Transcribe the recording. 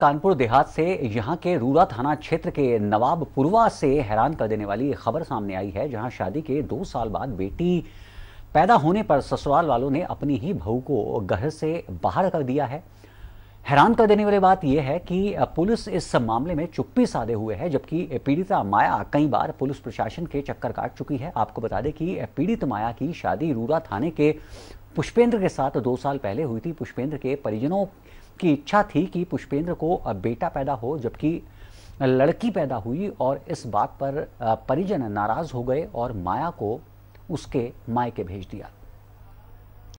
कानपुर देहात से यहां के रूरा थाना क्षेत्र के नवाब पुरवा से हैरान कर देने वाली खबर सामने आई है जहां शादी के दो साल बाद बेटी पैदा होने पर ससुराल वालों ने अपनी ही बहू को घर से बाहर कर दिया है हैरान कर देने वाली बात यह है कि पुलिस इस मामले में चुप्पी साधे हुए है जबकि पीड़िता माया कई बार पुलिस प्रशासन के चक्कर काट चुकी है आपको बता दें कि पीड़ित माया की शादी रूरा थाने के पुष्पेंद्र के साथ दो साल पहले हुई थी पुष्पेंद्र के परिजनों की इच्छा थी कि पुष्पेंद्र को बेटा पैदा हो जबकि लड़की पैदा हुई और इस बात पर परिजन नाराज़ हो गए और माया को उसके मायके भेज दिया